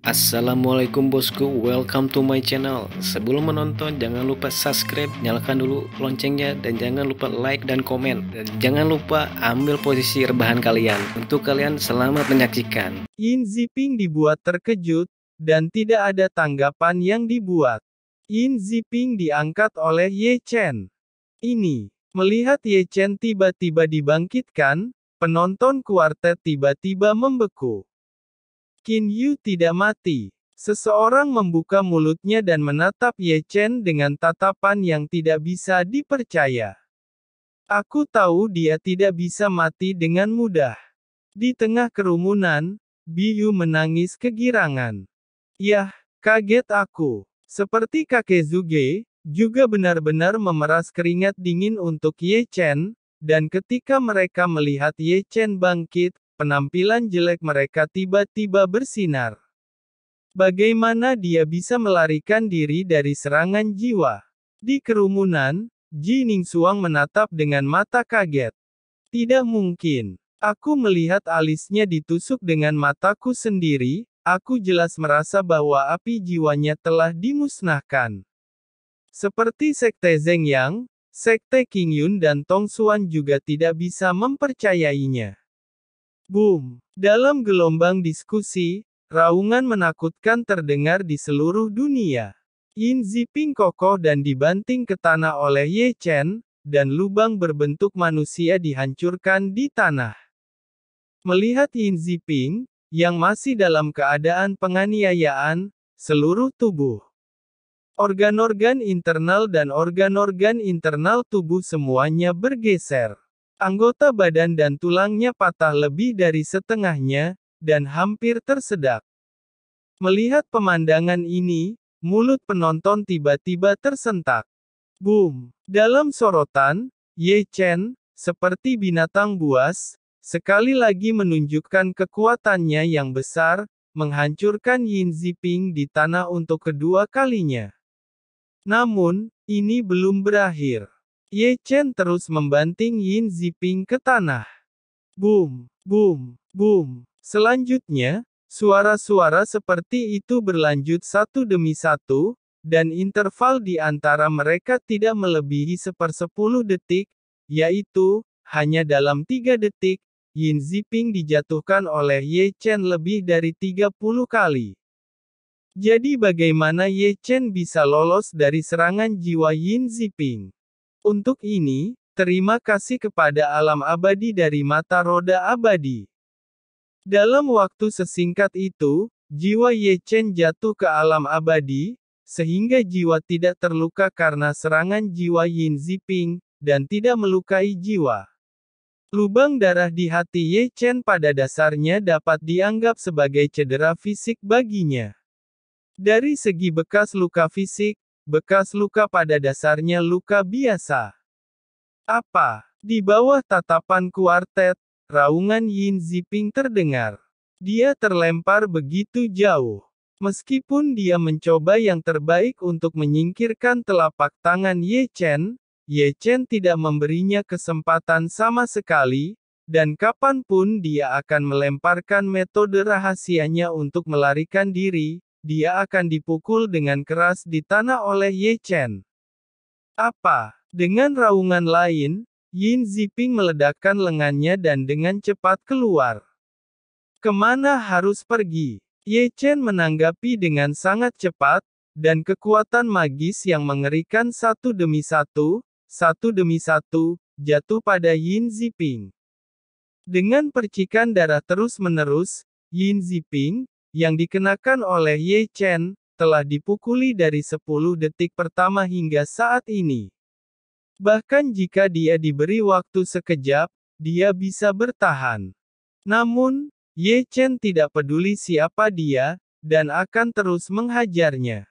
Assalamualaikum bosku, welcome to my channel Sebelum menonton jangan lupa subscribe, nyalakan dulu loncengnya Dan jangan lupa like dan komen Dan jangan lupa ambil posisi rebahan kalian Untuk kalian selamat menyaksikan Yin Ziping dibuat terkejut Dan tidak ada tanggapan yang dibuat Yin Ziping diangkat oleh Ye Chen Ini Melihat Ye Chen tiba-tiba dibangkitkan Penonton kuartet tiba-tiba membeku Qin Yu tidak mati. Seseorang membuka mulutnya dan menatap Ye Chen dengan tatapan yang tidak bisa dipercaya. Aku tahu dia tidak bisa mati dengan mudah. Di tengah kerumunan, Bi Yu menangis kegirangan. Yah, kaget aku. Seperti kakek Zuge, juga benar-benar memeras keringat dingin untuk Ye Chen, dan ketika mereka melihat Ye Chen bangkit, penampilan jelek mereka tiba-tiba bersinar. Bagaimana dia bisa melarikan diri dari serangan jiwa? Di kerumunan, Ji Suang menatap dengan mata kaget. Tidak mungkin. Aku melihat alisnya ditusuk dengan mataku sendiri, aku jelas merasa bahwa api jiwanya telah dimusnahkan. Seperti Sekte Zeng Yang, Sekte King Yun dan Tong Xuan juga tidak bisa mempercayainya. Boom! Dalam gelombang diskusi, raungan menakutkan terdengar di seluruh dunia. Yin Ziping kokoh dan dibanting ke tanah oleh Ye Chen, dan lubang berbentuk manusia dihancurkan di tanah. Melihat Yin Ziping, yang masih dalam keadaan penganiayaan, seluruh tubuh. Organ-organ internal dan organ-organ internal tubuh semuanya bergeser. Anggota badan dan tulangnya patah lebih dari setengahnya, dan hampir tersedak. Melihat pemandangan ini, mulut penonton tiba-tiba tersentak. Boom! Dalam sorotan, Ye Chen, seperti binatang buas, sekali lagi menunjukkan kekuatannya yang besar, menghancurkan Yin Ziping di tanah untuk kedua kalinya. Namun, ini belum berakhir. Ye Chen terus membanting Yin Ziping ke tanah. Boom, boom, boom. Selanjutnya, suara-suara seperti itu berlanjut satu demi satu, dan interval di antara mereka tidak melebihi sepersepuluh detik, yaitu, hanya dalam tiga detik, Yin Ziping dijatuhkan oleh Ye Chen lebih dari tiga puluh kali. Jadi bagaimana Ye Chen bisa lolos dari serangan jiwa Yin Ziping? Untuk ini, terima kasih kepada alam abadi dari mata roda abadi. Dalam waktu sesingkat itu, jiwa Ye Chen jatuh ke alam abadi, sehingga jiwa tidak terluka karena serangan jiwa Yin Ziping, dan tidak melukai jiwa. Lubang darah di hati Ye Chen pada dasarnya dapat dianggap sebagai cedera fisik baginya. Dari segi bekas luka fisik, Bekas luka pada dasarnya luka biasa. Apa? Di bawah tatapan kuartet, raungan Yin Ziping terdengar. Dia terlempar begitu jauh. Meskipun dia mencoba yang terbaik untuk menyingkirkan telapak tangan Ye Chen, Ye Chen tidak memberinya kesempatan sama sekali, dan kapanpun dia akan melemparkan metode rahasianya untuk melarikan diri, dia akan dipukul dengan keras di tanah oleh Ye Chen. Apa? Dengan raungan lain, Yin Ziping meledakkan lengannya dan dengan cepat keluar. Kemana harus pergi? Ye Chen menanggapi dengan sangat cepat, dan kekuatan magis yang mengerikan satu demi satu, satu demi satu, jatuh pada Yin Ziping. Dengan percikan darah terus-menerus, Yin Ziping, yang dikenakan oleh Ye Chen, telah dipukuli dari 10 detik pertama hingga saat ini. Bahkan jika dia diberi waktu sekejap, dia bisa bertahan. Namun, Ye Chen tidak peduli siapa dia, dan akan terus menghajarnya.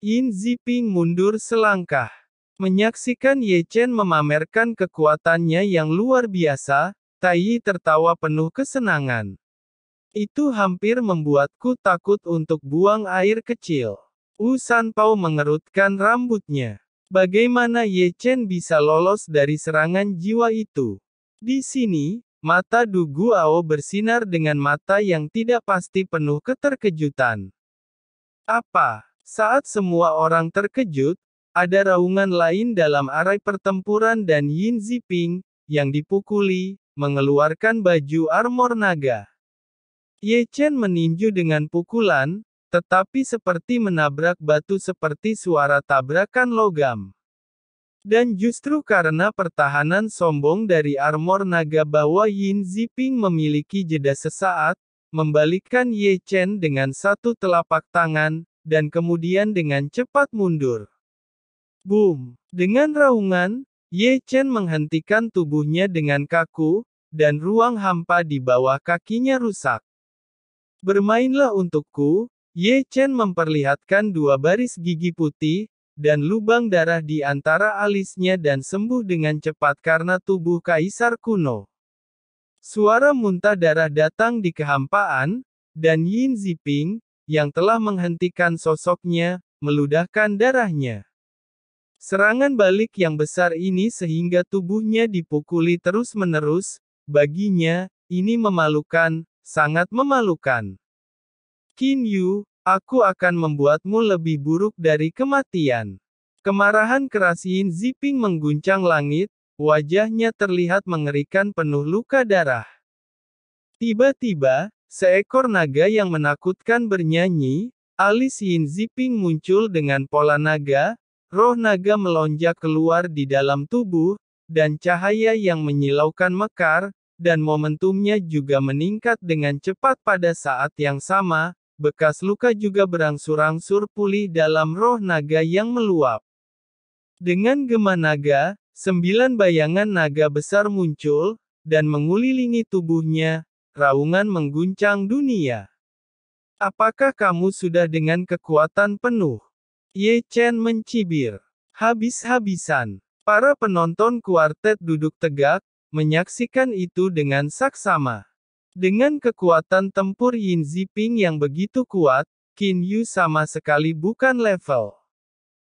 Yin Ziping mundur selangkah. Menyaksikan Ye Chen memamerkan kekuatannya yang luar biasa, Tai Yi tertawa penuh kesenangan. Itu hampir membuatku takut untuk buang air kecil. Wu Sanpao mengerutkan rambutnya. Bagaimana Ye Chen bisa lolos dari serangan jiwa itu? Di sini, mata Du Guao bersinar dengan mata yang tidak pasti penuh keterkejutan. Apa? Saat semua orang terkejut, ada raungan lain dalam arai pertempuran dan Yin Ziping, yang dipukuli, mengeluarkan baju armor naga. Ye Chen meninju dengan pukulan, tetapi seperti menabrak batu seperti suara tabrakan logam. Dan justru karena pertahanan sombong dari armor naga bahwa Yin Ziping memiliki jeda sesaat, membalikkan Ye Chen dengan satu telapak tangan, dan kemudian dengan cepat mundur. Boom! Dengan raungan, Ye Chen menghentikan tubuhnya dengan kaku, dan ruang hampa di bawah kakinya rusak. Bermainlah untukku, Ye Chen memperlihatkan dua baris gigi putih, dan lubang darah di antara alisnya dan sembuh dengan cepat karena tubuh kaisar kuno. Suara muntah darah datang di kehampaan, dan Yin Ziping, yang telah menghentikan sosoknya, meludahkan darahnya. Serangan balik yang besar ini sehingga tubuhnya dipukuli terus-menerus, baginya, ini memalukan, Sangat memalukan. Qin Yu, aku akan membuatmu lebih buruk dari kematian. Kemarahan keras Yin Ziping mengguncang langit, wajahnya terlihat mengerikan penuh luka darah. Tiba-tiba, seekor naga yang menakutkan bernyanyi, alis Yin Ziping muncul dengan pola naga, roh naga melonjak keluar di dalam tubuh, dan cahaya yang menyilaukan mekar, dan momentumnya juga meningkat dengan cepat pada saat yang sama, bekas luka juga berangsur-angsur pulih dalam roh naga yang meluap. Dengan gema naga, sembilan bayangan naga besar muncul, dan mengelilingi tubuhnya, raungan mengguncang dunia. Apakah kamu sudah dengan kekuatan penuh? Ye Chen mencibir. Habis-habisan. Para penonton kuartet duduk tegak, menyaksikan itu dengan saksama. Dengan kekuatan tempur Yin Ziping yang begitu kuat, Qin Yu sama sekali bukan level.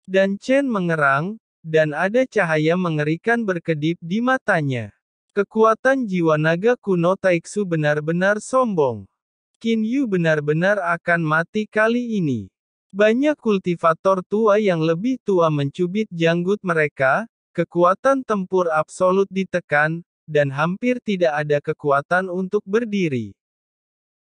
Dan Chen mengerang, dan ada cahaya mengerikan berkedip di matanya. Kekuatan jiwa naga kuno Taiksu benar-benar sombong. Qin Yu benar-benar akan mati kali ini. Banyak kultivator tua yang lebih tua mencubit janggut mereka, kekuatan tempur absolut ditekan, dan hampir tidak ada kekuatan untuk berdiri.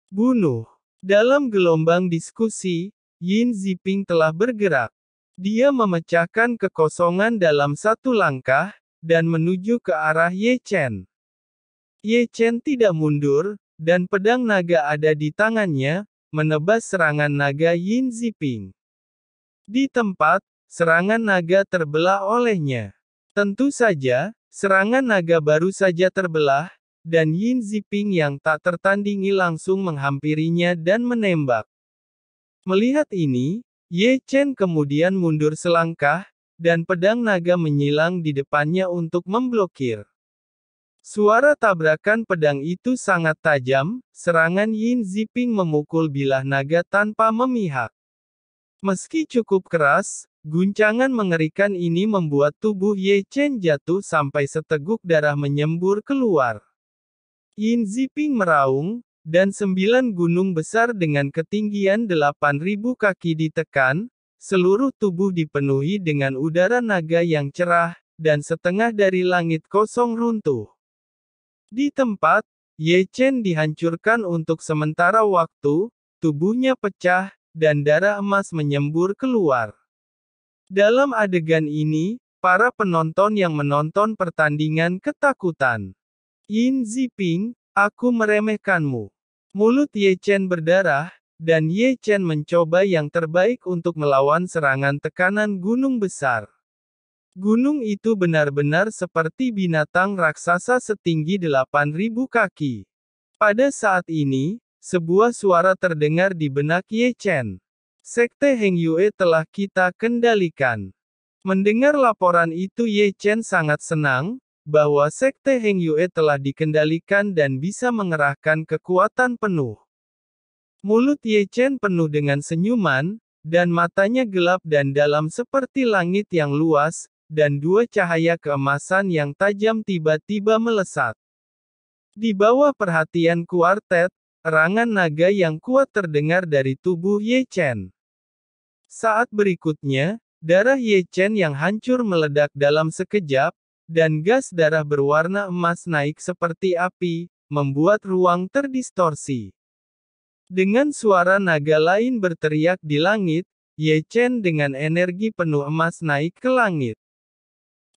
Bunuh. Dalam gelombang diskusi, Yin Ziping telah bergerak. Dia memecahkan kekosongan dalam satu langkah, dan menuju ke arah Ye Chen. Ye Chen tidak mundur, dan pedang naga ada di tangannya, menebas serangan naga Yin Ziping. Di tempat, serangan naga terbelah olehnya. Tentu saja, serangan naga baru saja terbelah, dan Yin Ziping yang tak tertandingi langsung menghampirinya dan menembak. Melihat ini, Ye Chen kemudian mundur selangkah, dan pedang naga menyilang di depannya untuk memblokir. Suara tabrakan pedang itu sangat tajam, serangan Yin Ziping memukul bilah naga tanpa memihak. Meski cukup keras, guncangan mengerikan ini membuat tubuh Ye Chen jatuh sampai seteguk darah menyembur keluar. Yin Ziping meraung, dan sembilan gunung besar dengan ketinggian ribu kaki ditekan, seluruh tubuh dipenuhi dengan udara naga yang cerah, dan setengah dari langit kosong runtuh. Di tempat, Ye Chen dihancurkan untuk sementara waktu, tubuhnya pecah, dan darah emas menyembur keluar. Dalam adegan ini, para penonton yang menonton pertandingan ketakutan. Yin Ziping, aku meremehkanmu. Mulut Ye Chen berdarah, dan Ye Chen mencoba yang terbaik untuk melawan serangan tekanan gunung besar. Gunung itu benar-benar seperti binatang raksasa setinggi 8.000 kaki. Pada saat ini, sebuah suara terdengar di benak Ye Chen. Sekte Heng Yue telah kita kendalikan. Mendengar laporan itu Ye Chen sangat senang, bahwa Sekte Heng Yue telah dikendalikan dan bisa mengerahkan kekuatan penuh. Mulut Ye Chen penuh dengan senyuman, dan matanya gelap dan dalam seperti langit yang luas, dan dua cahaya keemasan yang tajam tiba-tiba melesat. Di bawah perhatian kuartet, Erangan naga yang kuat terdengar dari tubuh Ye Chen. Saat berikutnya, darah Ye Chen yang hancur meledak dalam sekejap, dan gas darah berwarna emas naik seperti api, membuat ruang terdistorsi. Dengan suara naga lain berteriak di langit, Ye Chen dengan energi penuh emas naik ke langit.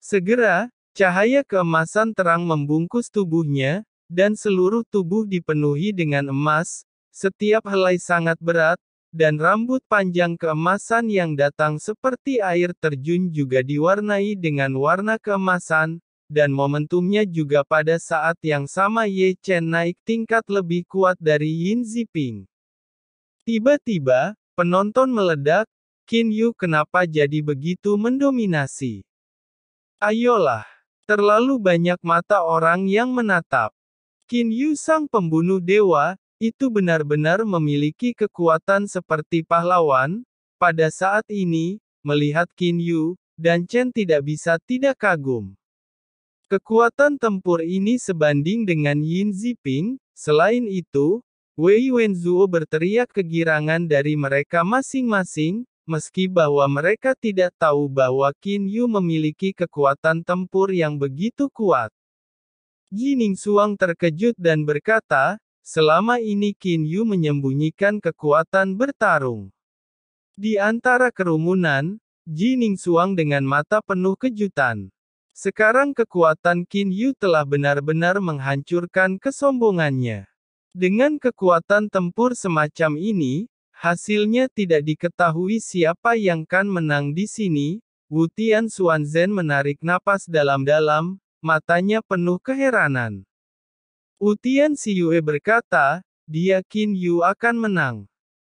Segera, cahaya keemasan terang membungkus tubuhnya, dan seluruh tubuh dipenuhi dengan emas, setiap helai sangat berat, dan rambut panjang keemasan yang datang seperti air terjun juga diwarnai dengan warna keemasan, dan momentumnya juga pada saat yang sama Ye Chen naik tingkat lebih kuat dari Yin Ziping. Tiba-tiba, penonton meledak, Qin Yu kenapa jadi begitu mendominasi? Ayolah, terlalu banyak mata orang yang menatap. Qin Yu sang pembunuh dewa, itu benar-benar memiliki kekuatan seperti pahlawan, pada saat ini, melihat Qin Yu, dan Chen tidak bisa tidak kagum. Kekuatan tempur ini sebanding dengan Yin Ziping, selain itu, Wei Wenzuo berteriak kegirangan dari mereka masing-masing, meski bahwa mereka tidak tahu bahwa Qin Yu memiliki kekuatan tempur yang begitu kuat. Ning Suang terkejut dan berkata, selama ini Qin Yu menyembunyikan kekuatan bertarung. Di antara kerumunan, Jining Suang dengan mata penuh kejutan. Sekarang kekuatan Qin Yu telah benar-benar menghancurkan kesombongannya. Dengan kekuatan tempur semacam ini, hasilnya tidak diketahui siapa yang akan menang di sini, Wu Tian Xuanzen menarik napas dalam-dalam, matanya penuh keheranan. Utian Siyue berkata, dia Qin Yu akan menang.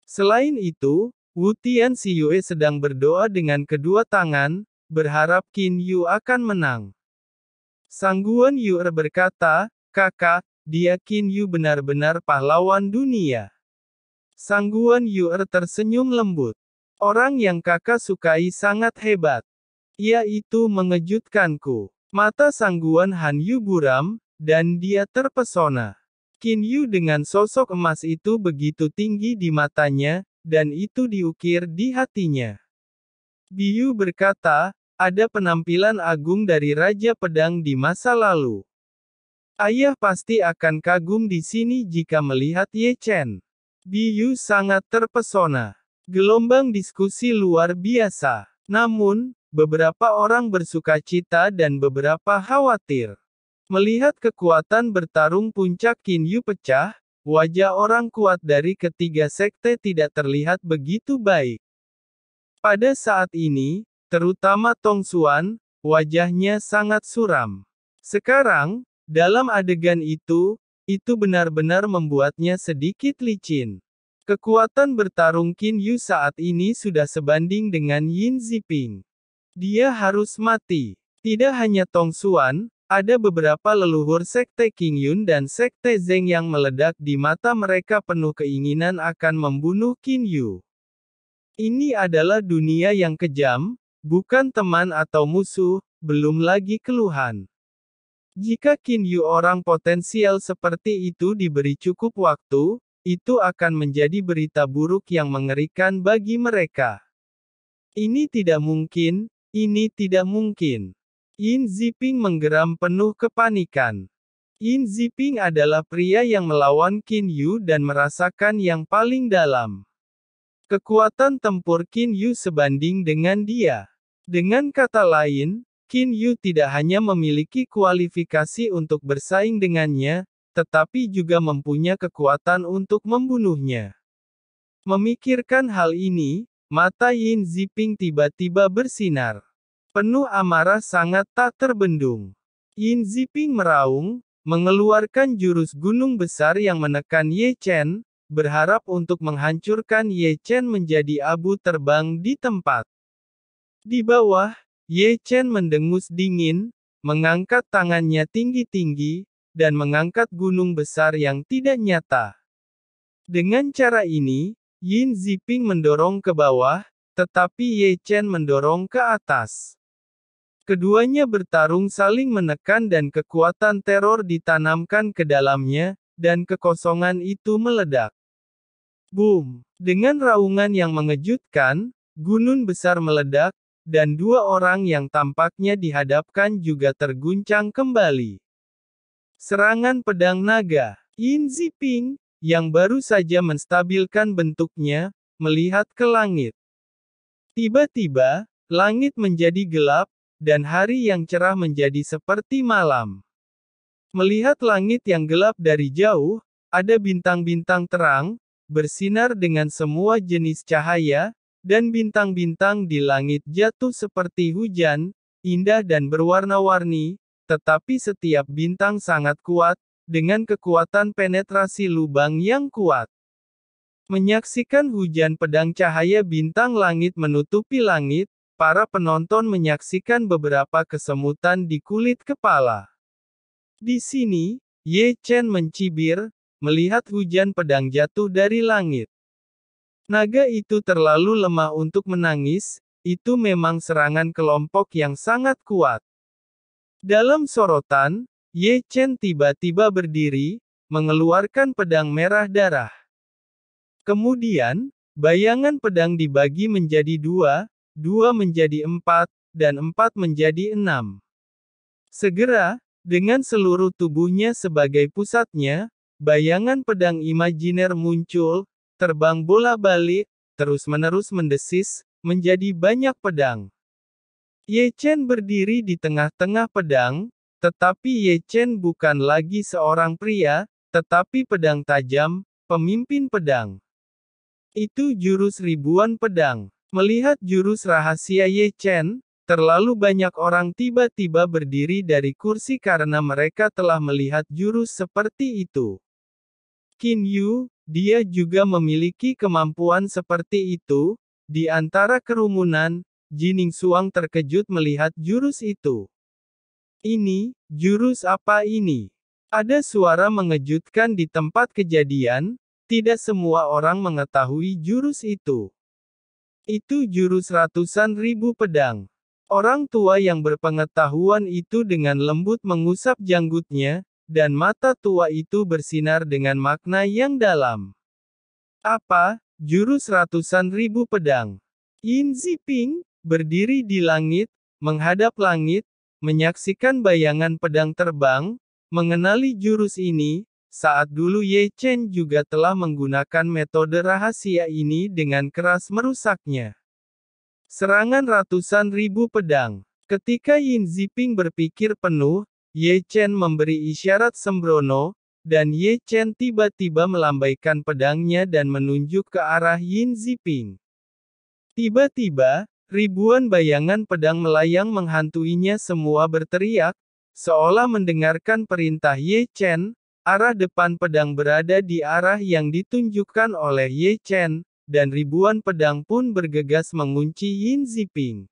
Selain itu, Wu Tian Siyue sedang berdoa dengan kedua tangan, berharap Qin Yu akan menang. Sangguan Yu er berkata, kakak, dia Qin Yu benar-benar pahlawan dunia. Sangguan Yu er tersenyum lembut. Orang yang kakak sukai sangat hebat. Yaitu mengejutkanku. Mata sangguan Han Yu buram, dan dia terpesona. Qin Yu dengan sosok emas itu begitu tinggi di matanya, dan itu diukir di hatinya. Biu berkata, ada penampilan agung dari Raja Pedang di masa lalu. Ayah pasti akan kagum di sini jika melihat Ye Chen. Biu sangat terpesona. Gelombang diskusi luar biasa. Namun, Beberapa orang bersuka cita dan beberapa khawatir. Melihat kekuatan bertarung puncak Yu pecah, wajah orang kuat dari ketiga sekte tidak terlihat begitu baik. Pada saat ini, terutama Tong Xuan, wajahnya sangat suram. Sekarang, dalam adegan itu, itu benar-benar membuatnya sedikit licin. Kekuatan bertarung Qin Yu saat ini sudah sebanding dengan Yin Ziping. Dia harus mati. Tidak hanya Tong Xuan, ada beberapa leluhur sekte King Yun dan sekte Zeng yang meledak di mata mereka penuh keinginan akan membunuh Qin Yu. Ini adalah dunia yang kejam, bukan teman atau musuh, belum lagi keluhan. Jika Qin Yu orang potensial seperti itu diberi cukup waktu, itu akan menjadi berita buruk yang mengerikan bagi mereka. Ini tidak mungkin, ini tidak mungkin. Yin Ziping menggeram penuh kepanikan. Yin Ziping adalah pria yang melawan Qin Yu dan merasakan yang paling dalam. Kekuatan tempur Qin Yu sebanding dengan dia. Dengan kata lain, Qin Yu tidak hanya memiliki kualifikasi untuk bersaing dengannya, tetapi juga mempunyai kekuatan untuk membunuhnya. Memikirkan hal ini, mata Yin Ziping tiba-tiba bersinar penuh amarah sangat tak terbendung. Yin Ziping meraung, mengeluarkan jurus gunung besar yang menekan Ye Chen, berharap untuk menghancurkan Ye Chen menjadi abu terbang di tempat. Di bawah, Ye Chen mendengus dingin, mengangkat tangannya tinggi-tinggi, dan mengangkat gunung besar yang tidak nyata. Dengan cara ini, Yin Ziping mendorong ke bawah, tetapi Ye Chen mendorong ke atas. Keduanya bertarung saling menekan dan kekuatan teror ditanamkan ke dalamnya, dan kekosongan itu meledak. Boom! Dengan raungan yang mengejutkan, gunung besar meledak, dan dua orang yang tampaknya dihadapkan juga terguncang kembali. Serangan pedang naga, Yin Ziping, yang baru saja menstabilkan bentuknya, melihat ke langit. Tiba-tiba, langit menjadi gelap, dan hari yang cerah menjadi seperti malam. Melihat langit yang gelap dari jauh, ada bintang-bintang terang, bersinar dengan semua jenis cahaya, dan bintang-bintang di langit jatuh seperti hujan, indah dan berwarna-warni, tetapi setiap bintang sangat kuat, dengan kekuatan penetrasi lubang yang kuat. Menyaksikan hujan pedang cahaya bintang langit menutupi langit, para penonton menyaksikan beberapa kesemutan di kulit kepala. Di sini, Ye Chen mencibir, melihat hujan pedang jatuh dari langit. Naga itu terlalu lemah untuk menangis, itu memang serangan kelompok yang sangat kuat. Dalam sorotan, Ye Chen tiba-tiba berdiri, mengeluarkan pedang merah darah. Kemudian, bayangan pedang dibagi menjadi dua, 2 menjadi 4, dan 4 menjadi 6. Segera, dengan seluruh tubuhnya sebagai pusatnya, bayangan pedang imajiner muncul, terbang bola balik, terus-menerus mendesis, menjadi banyak pedang. Ye Chen berdiri di tengah-tengah pedang, tetapi Ye Chen bukan lagi seorang pria, tetapi pedang tajam, pemimpin pedang. Itu jurus ribuan pedang. Melihat jurus rahasia Ye Chen, terlalu banyak orang tiba-tiba berdiri dari kursi karena mereka telah melihat jurus seperti itu. Qin Yu, dia juga memiliki kemampuan seperti itu, di antara kerumunan, Jining Suang terkejut melihat jurus itu. Ini, jurus apa ini? Ada suara mengejutkan di tempat kejadian, tidak semua orang mengetahui jurus itu. Itu jurus ratusan ribu pedang. Orang tua yang berpengetahuan itu dengan lembut mengusap janggutnya, dan mata tua itu bersinar dengan makna yang dalam. Apa, jurus ratusan ribu pedang? Yin Ziping, berdiri di langit, menghadap langit, menyaksikan bayangan pedang terbang, mengenali jurus ini, saat dulu Ye Chen juga telah menggunakan metode rahasia ini dengan keras merusaknya. Serangan ratusan ribu pedang. Ketika Yin Ziping berpikir penuh, Ye Chen memberi isyarat sembrono, dan Ye Chen tiba-tiba melambaikan pedangnya dan menunjuk ke arah Yin Ziping. Tiba-tiba, ribuan bayangan pedang melayang menghantuinya semua berteriak, seolah mendengarkan perintah Ye Chen, Arah depan pedang berada di arah yang ditunjukkan oleh Ye Chen, dan ribuan pedang pun bergegas mengunci Yin Ziping.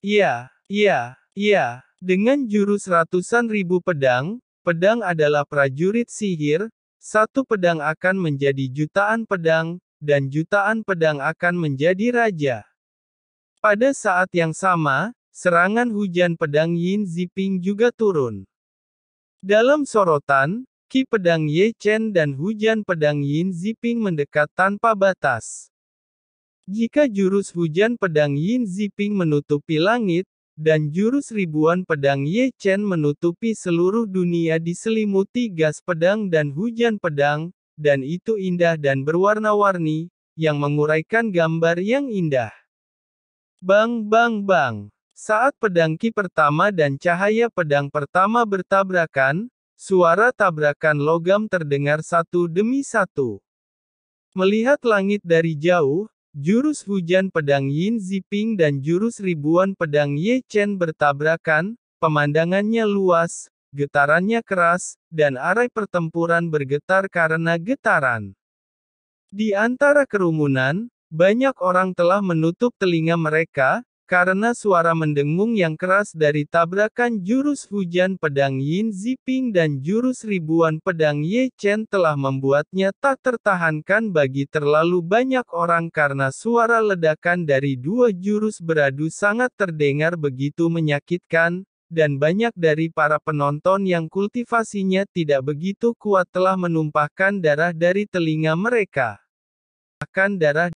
Ya, ya, ya, dengan jurus ratusan ribu pedang, pedang adalah prajurit sihir, satu pedang akan menjadi jutaan pedang, dan jutaan pedang akan menjadi raja. Pada saat yang sama, serangan hujan pedang Yin Ziping juga turun. Dalam sorotan, Ki pedang Ye Chen dan hujan pedang Yin Ziping mendekat tanpa batas. Jika jurus hujan pedang Yin Ziping menutupi langit, dan jurus ribuan pedang Ye Chen menutupi seluruh dunia diselimuti gas pedang dan hujan pedang, dan itu indah dan berwarna-warni, yang menguraikan gambar yang indah. Bang bang bang! Saat pedang Ki pertama dan cahaya pedang pertama bertabrakan, Suara tabrakan logam terdengar satu demi satu. Melihat langit dari jauh, jurus hujan pedang Yin Ziping dan jurus ribuan pedang Ye Chen bertabrakan, pemandangannya luas, getarannya keras, dan arai pertempuran bergetar karena getaran. Di antara kerumunan, banyak orang telah menutup telinga mereka, karena suara mendengung yang keras dari tabrakan jurus hujan pedang Yin Ziping dan jurus ribuan pedang Ye Chen telah membuatnya tak tertahankan bagi terlalu banyak orang karena suara ledakan dari dua jurus beradu sangat terdengar begitu menyakitkan, dan banyak dari para penonton yang kultivasinya tidak begitu kuat telah menumpahkan darah dari telinga mereka. Akan darah